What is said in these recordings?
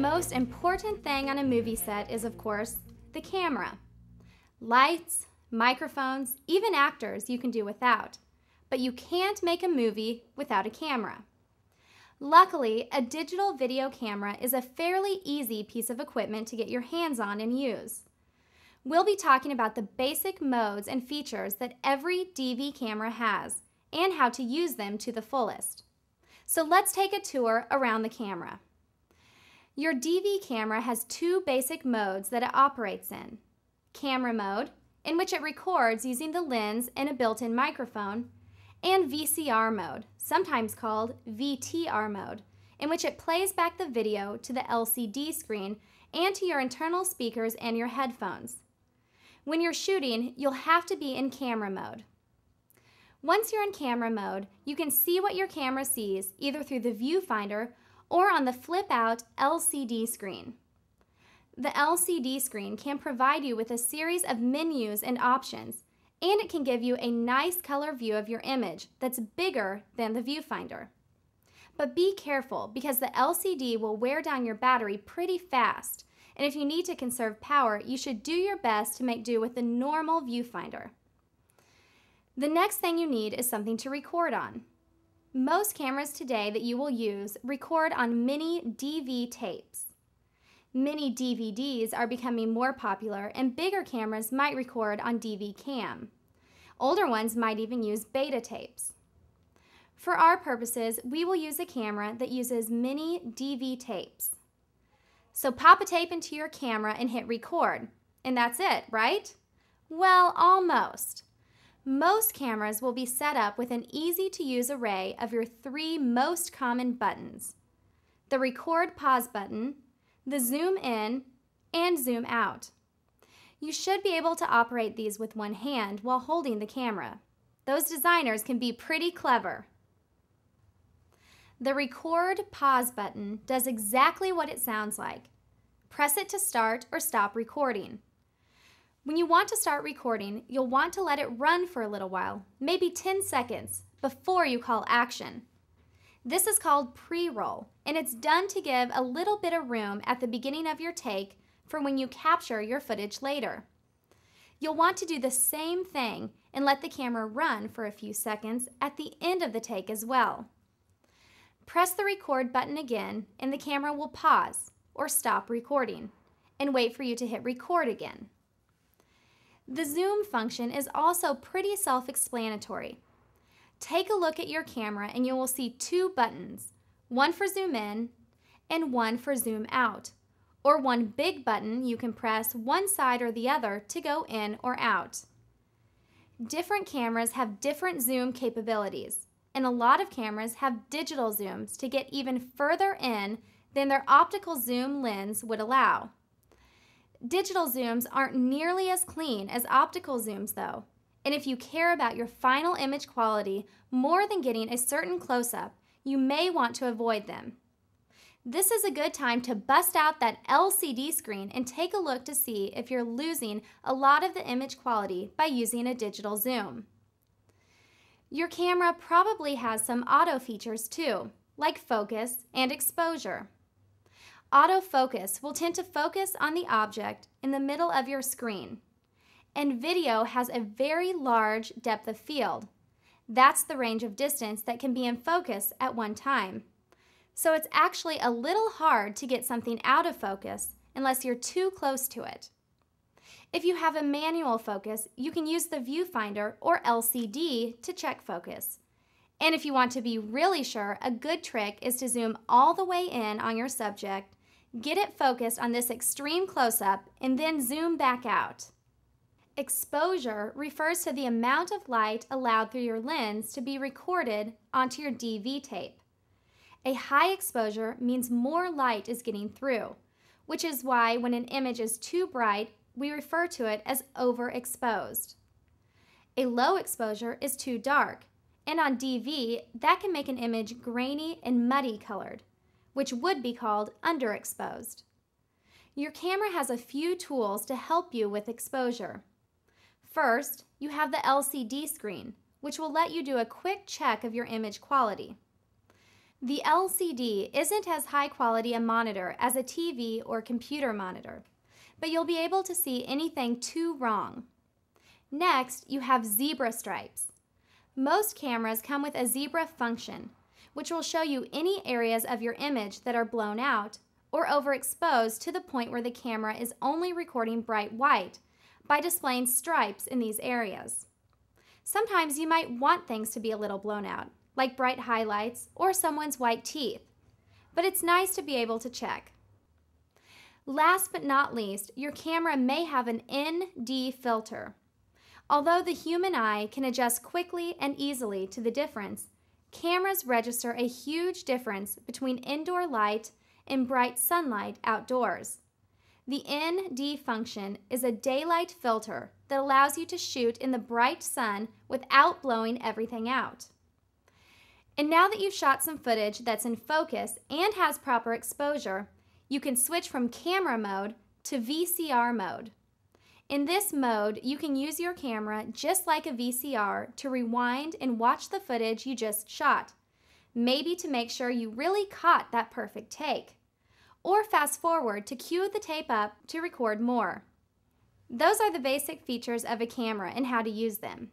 most important thing on a movie set is, of course, the camera. Lights, microphones, even actors you can do without. But you can't make a movie without a camera. Luckily, a digital video camera is a fairly easy piece of equipment to get your hands on and use. We'll be talking about the basic modes and features that every DV camera has and how to use them to the fullest. So let's take a tour around the camera. Your DV camera has two basic modes that it operates in. Camera mode, in which it records using the lens and a built-in microphone, and VCR mode, sometimes called VTR mode, in which it plays back the video to the LCD screen and to your internal speakers and your headphones. When you're shooting, you'll have to be in camera mode. Once you're in camera mode, you can see what your camera sees either through the viewfinder or on the flip-out LCD screen. The LCD screen can provide you with a series of menus and options, and it can give you a nice color view of your image that's bigger than the viewfinder. But be careful because the LCD will wear down your battery pretty fast, and if you need to conserve power, you should do your best to make do with the normal viewfinder. The next thing you need is something to record on. Most cameras today that you will use record on mini DV tapes. Mini DVDs are becoming more popular, and bigger cameras might record on DV cam. Older ones might even use beta tapes. For our purposes, we will use a camera that uses mini DV tapes. So pop a tape into your camera and hit record. And that's it, right? Well, almost most cameras will be set up with an easy-to-use array of your three most common buttons, the record pause button, the zoom in, and zoom out. You should be able to operate these with one hand while holding the camera. Those designers can be pretty clever. The record pause button does exactly what it sounds like. Press it to start or stop recording. When you want to start recording, you'll want to let it run for a little while, maybe 10 seconds, before you call action. This is called pre-roll, and it's done to give a little bit of room at the beginning of your take for when you capture your footage later. You'll want to do the same thing and let the camera run for a few seconds at the end of the take as well. Press the record button again and the camera will pause or stop recording and wait for you to hit record again. The zoom function is also pretty self-explanatory. Take a look at your camera and you will see two buttons, one for zoom in and one for zoom out, or one big button you can press one side or the other to go in or out. Different cameras have different zoom capabilities, and a lot of cameras have digital zooms to get even further in than their optical zoom lens would allow. Digital zooms aren't nearly as clean as optical zooms though. And if you care about your final image quality more than getting a certain close-up, you may want to avoid them. This is a good time to bust out that LCD screen and take a look to see if you're losing a lot of the image quality by using a digital zoom. Your camera probably has some auto features too, like focus and exposure. Autofocus will tend to focus on the object in the middle of your screen. And video has a very large depth of field. That's the range of distance that can be in focus at one time. So it's actually a little hard to get something out of focus unless you're too close to it. If you have a manual focus, you can use the viewfinder or LCD to check focus. And if you want to be really sure, a good trick is to zoom all the way in on your subject Get it focused on this extreme close-up and then zoom back out. Exposure refers to the amount of light allowed through your lens to be recorded onto your DV tape. A high exposure means more light is getting through, which is why when an image is too bright, we refer to it as overexposed. A low exposure is too dark, and on DV, that can make an image grainy and muddy colored which would be called underexposed. Your camera has a few tools to help you with exposure. First, you have the LCD screen, which will let you do a quick check of your image quality. The LCD isn't as high quality a monitor as a TV or computer monitor, but you'll be able to see anything too wrong. Next, you have zebra stripes. Most cameras come with a zebra function, which will show you any areas of your image that are blown out or overexposed to the point where the camera is only recording bright white by displaying stripes in these areas. Sometimes you might want things to be a little blown out, like bright highlights or someone's white teeth, but it's nice to be able to check. Last but not least, your camera may have an ND filter. Although the human eye can adjust quickly and easily to the difference, cameras register a huge difference between indoor light and bright sunlight outdoors. The ND function is a daylight filter that allows you to shoot in the bright sun without blowing everything out. And now that you've shot some footage that's in focus and has proper exposure, you can switch from camera mode to VCR mode. In this mode, you can use your camera just like a VCR to rewind and watch the footage you just shot, maybe to make sure you really caught that perfect take, or fast forward to cue the tape up to record more. Those are the basic features of a camera and how to use them.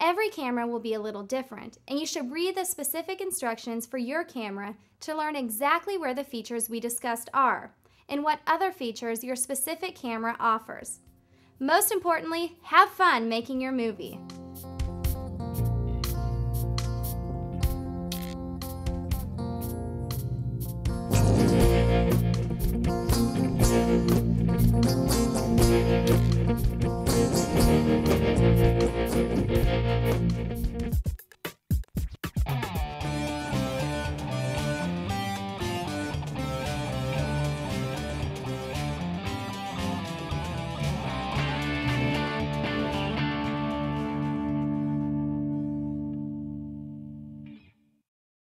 Every camera will be a little different, and you should read the specific instructions for your camera to learn exactly where the features we discussed are and what other features your specific camera offers. Most importantly, have fun making your movie.